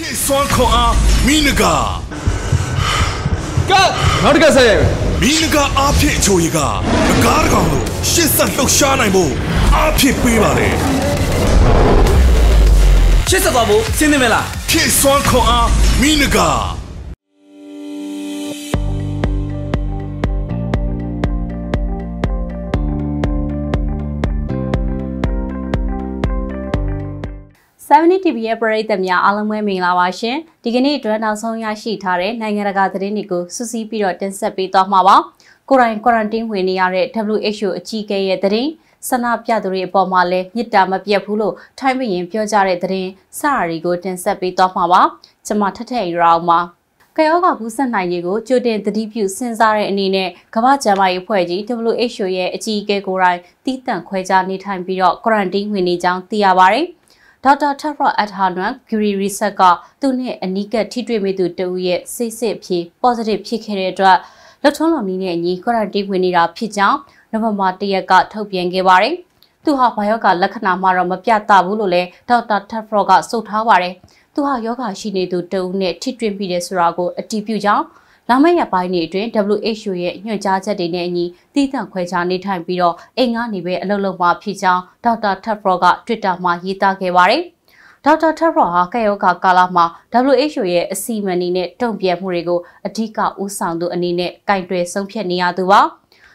ခေဆွမ်းခွန်အားမိနဂါကနောက်တစ်ခါဆက်ရမယ်မိနဂါအားဖြင့်အချိုရီကမကားတကောင်လို့ရှစ်ဆက်လှုပ်ရှားနိုင်ဖို့အားဖြင့်ပေးပါလေရှစ်ဆက်သွားဖို့စဉ်းနေမလားခေဆွမ်းခွန်အားမိနဂါ70 TV ရဲ့ပရိသတ်များအားလုံးပဲမင်္ဂလာပါရှင်။ဒီကနေ့အတွက်နောက်ဆုံးရရှိထားတဲ့နိုင်ငံတကာသတင်းတွေကိုစူးစီးပြီးတော့တင်ဆက်ပေးသွားမှာပါ။ကိုရိုင်းကွာရန်တင်းဝင်နေရတဲ့ WHO အကြီးအကဲရဲ့သတင်းဆန္ဒပြသူတွေအပေါ်မှာလည်းမြစ်တာမပြတ်ဘူးလို့ထိုင်းပြည်ပြောကြတဲ့သတင်းစရာတွေကိုတင်ဆက်ပေးသွားမှာပါ။ကျွန်မထထရအောင်ပါ။ကယောဂဘူးဆက်နိုင်ရေးကိုကြိုတင်သတိပြုစဉ်းစားတဲ့အနေနဲ့ကမ္ဘာ့ကျန်းမာရေးအဖွဲ့ကြီး WHO ရဲ့အကြီးအကဲကိုယ်တိုင်တည်တံ့ခွဲခြားနေထိုင်ပြီးတော့ quarantine ဝင်နေကြောင်းသိရပါတယ်။ဒေါက်တာထရအတ်ဟာနွမ်ဂရီရီဆက်ကသူနဲ့အနီးကပ်ထိတွေ့မိသူတဦးရဲ့စိတ်စစ်ဖြစ် positive ဖြစ်ခဲ့တဲ့အတွက်လက်ထုံးလုံနီးနဲ့အညီကွာရန်တီးဝင်နေတာဖြစ်ကြောင်းနိုဝင်ဘာ၁ရက်က ထုတ်ပြန်ခဲ့ပါတယ်။သူဟာဘာယောဂလက္ခဏာမှတော့မပြသဘူးလို့လည်းဒေါက်တာထက်ဖရော့ကဆိုထားပါတယ်။သူဟာယောဂရှိနေသူတဦးနဲ့ထိတွေ့မိတယ်ဆိုတာကိုအတည်ပြုကြောင်းလာမယ့်ရက်ပိုင်းတွေအတွင်း WHO ရဲ့ညွှန်ကြားချက်တွေနဲ့အညီတည်တံ့ခွဲခြားနေထိုင်ပြီးတော့အိမ်ကနေပဲအလုပ်လုပ်မှာဖြစ်ကြောင်းဒေါက်တာထက်ဖရော့က Twitter မှာရေးသားခဲ့ပါတယ်။ဒေါက်တာထက်ရော့ဟာကဲယောဂကာလမှာ WHO ရဲ့အစီအမံတွေနဲ့တုံ့ပြန်မှုတွေကိုအဓိကဦးဆောင်သူအနေနဲ့ကင်တွယ်ဆုံးဖြတ်နေရသူပါ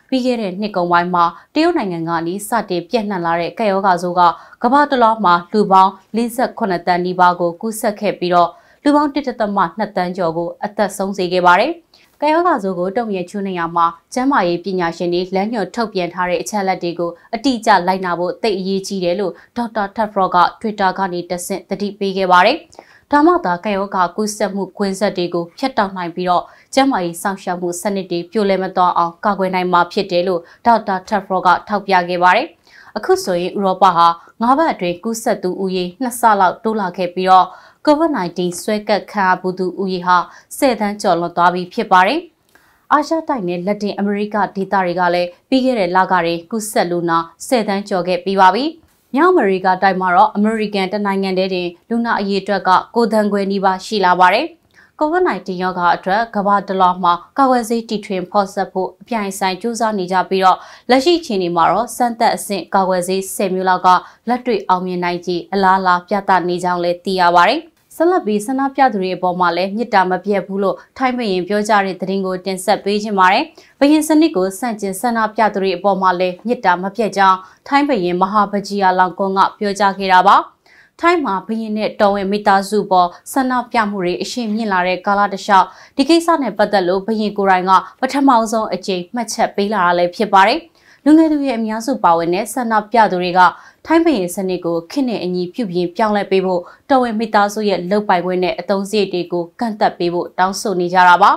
ပြီးခဲ့တဲ့နှစ်ကုန်ပိုင်းမှာတရုတ်နိုင်ငံကနေစတင်ပြန့်နှံ့လာတဲ့ကဲယောဂဆိုးကကမ္ဘာတစ်လောမှာ လူပေါင်း48တန်နီးပါးကိုကူးစက်ခဲ့ပြီးတော့လူပေါင်း1.2တန်းကျော်ကိုအသက်ဆုံးစေခဲ့ပါတယ်။ကယောဂါဆိုကိုတုံ့ရချွနေရမှာကျန်းမာရေးပညာရှင်တွေလမ်းညွှန်ထုတ်ပြန်ထားတဲ့အချက်အလက်တွေကိုအတိအကျလိုက်နာဖို့သိအရေးကြီးတယ်လို့ဒေါက်တာထက်ဖရော့က Twitter ကနေတဆင့်သတိပေးခဲ့ပါတယ်။ဒါမှသာကယောဂါကူးစက်မှုကွင်းဆက်တွေကိုဖျက်တောက်နိုင်ပြီးတော့ကျန်းမာရေးစောင့်ရှောက်မှုစနစ်တွေပြိုလဲမသွားအောင်ကာကွယ်နိုင်မှာဖြစ်တယ်လို့ဒေါက်တာထက်ဖရော့ကထောက်ပြခဲ့ပါတယ်။အခုဆိုရင်ဥရောပဟာ၅ဘတ်အတွင်းကူးစက်သူဦးရေ၂ဆလောက်တိုးလာခဲ့ပြီးတော့ COVID-19 ဆွဲကပ်ခံရဘူးသူဦးရေဟာ10သန်းကျော်လွန်သွားပြီဖြစ်ပါတယ်။အာရှတိုက်နဲ့လက်တင်အမေရိကဒေသတွေကလည်းပြီးခဲ့တဲ့လကတွေကူးစက်လူနာ10သန်းကျော်ခဲ့ပြီးပါပြီ။မြောက်အမေရိကတိုက်မှာတော့အမေရိကန်တနိုင်ငံတည်းတင် လူနာအရေအတွက်က9သန်းခွဲနီးပါးရှိလာပါတယ်။ကိုဗစ် -19 ရောဂါအတွက်ကမ္ဘာတလောမှာကာဝယ်ဆေးတီထွင်ဖော်ဆက်ဖို့အပြိုင်ဆိုင်ကြိုးစားနေကြပြီးတော့လက်ရှိချိန်ဒီမှာတော့စမ်းသပ်အဆင့်ကာဝယ်ဆေး10မျိုးလောက်ကလက်တွေ့အောင်မြင်နိုင်ကြအလားအလာပြသနေကြောင်းလည်းသိရပါတယ်။ဆက်လက်ပြီးဆန္ဒပြသူတွေအပေါ်မှာလည်းမြစ်တာမပြတ်ဘူးလို့ထိုင်းဘရင်ပြောကြားတဲ့သတင်းကိုတင်ဆက်ပေးခြင်းပါတယ်။ဘရင်စနစ်ကိုဆန့်ကျင်ဆန္ဒပြသူတွေအပေါ်မှာလည်းမြစ်တာမပြတ်ကြောင်းထိုင်းဘရင်မဟာဗဂျီယာလောင်ကွန်ကပြောကြားခဲ့တာပါ။ထိုင်းမှာဘရင်နဲ့တော်ဝင်မိသားစုပေါ်ဆန္ဒပြမှုတွေအရှိန်မြင့်လာတဲ့ကာလတခြားဒီကိစ္စနဲ့ပတ်သက်လို့ဘရင်ကိုယ်တိုင်ကပထမဆုံးအကြိမ်မှတ်ချက်ပေးလာတာလည်းဖြစ်ပါတယ်။လူငယ်တွေရဲ့အများစုပါဝင်တဲ့ဆန္ဒပြသူတွေကထိုင်းပြည်စနစ်ကိုခင့်နဲ့အညီပြုပြင်ပြောင်းလဲပေးဖို့တော်ဝင်မိသားစုရဲ့လုပ်ပိုင်ခွင့်နဲ့အသုံးစရိတ်တွေကိုကန့်သက်ပေးဖို့တောင်းဆိုနေကြတာပါ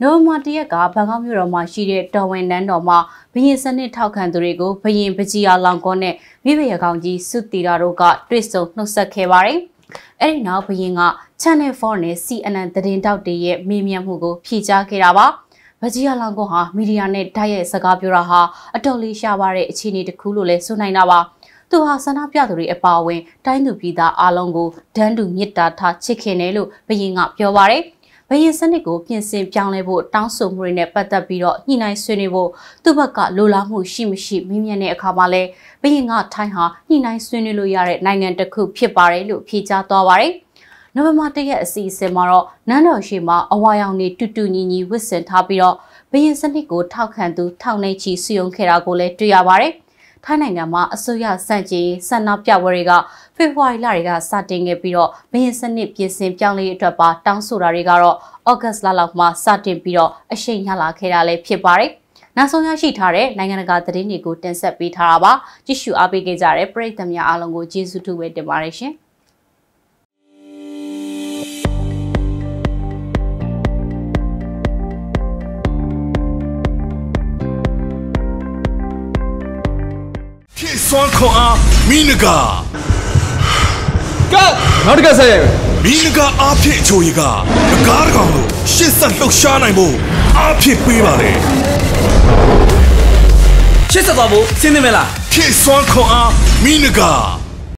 နိုမာတရက်ကဘန်ကောက်မြို့တော်မှာရှိတဲ့တော်ဝင်နန်းတော်မှာဘရင်စနစ်ထောက်ခံသူတွေကိုဘရင်ပကြီးအားလောင်ကောနဲ့မိဘရကောင်ကြီးစုတီတာတို့ကတွေ့ဆုံနှုတ်ဆက်ခဲ့ပါတယ်။အဲဒီနောက်ဘရင်က Channel 4နဲ့ CNN သတင်းတောက်တွေရဲ့မေးမြန်းမှုကိုဖြေကြားခဲ့တာပါ။ဗဂျီယာလန်ကိုဟာမီဒီယာနဲ့တိုက်ရိုက်စကားပြောတာဟာအတော်လေးရှားပါတဲ့အခြေအနေတစ်ခုလို့လည်းဆိုနိုင်တာပါသူဟာဆန္ဒပြသူတွေအပါအဝင် တိုင်းသူပြည်သားအလုံးကိုဒန်းတူမြစ်တာထားချစ်ခင်တယ်လို့ဘရင်ကပြောပါရယ်ဘရင်စနစ်ကိုပြင်ဆင်ပြောင်းလဲဖို့တောင်းဆိုမှုတွေနဲ့ပတ်သက်ပြီးတော့ညှိနှိုင်းဆွေးနွေးဖို့သူ့ဘက်ကလိုလားမှုရှိမရှိမေးမြန်းတဲ့အခါမှာလဲဘရင်ကထိုင်းဟာညှိနှိုင်းဆွေးနွေးလို့ရတဲ့နိုင်ငံတစ်ခုဖြစ်ပါတယ်လို့ဖြေကြားသွားပါတယ်။နိုဝင်ဘာ၁ရက်အစီအစဉ်မှာတော့နန်းတော်ရှိမှာအဝါရောင်တွေတူတူညီညီဝစ်ဆင်ထားပြီးတော့ဘရင်စနစ်ကိုထောက်ခံသူ ထောက်နှိပ်ချီစုယုံခဲ့တာကိုလည်းတွေ့ရပါတယ်။ထိုင်းနိုင်ငံမှာအစိုးရစန့်ကျင်ဆန္ဒပြပွဲတွေကဖေဖော်ဝါရီလတွေကစတင်ခဲ့ပြီးတော့ဘရင်စနစ်ပြင်ဆင်ပြောင်းလဲအတွက်ပါတောင်းဆိုတာတွေကတော့ဩဂတ်လလောက်မှစတင်ပြီးတော့အရှိန်ရလာခဲ့တာလည်းဖြစ်ပါတယ်။နောက်ဆုံးရရှိထားတဲ့နိုင်ငံတကာသတင်းတွေကိုတင်ဆက်ပေးထားတာပါကြည့်ရှုအားပေးခဲ့ကြတဲ့ပရိသတ်များအားလုံးကိုကျေးဇူးတူပဲတင်ပါတယ်ရှင်။ခေစွမ်းခွန်အားမီနဂါကနောက်တစ်ခါဆက်ရမယ်မီနဂါအားဖြင့်အချိုရီကတကားတကောင်ကိုရှစ်ဆက်လှုပ်ရှားနိုင်ဖို့အားဖြင့်ပေးပါလေရှစ်ဆက်သွားဖို့စဉ်းနေမလားခေစွမ်းခွန်အားမီနဂါ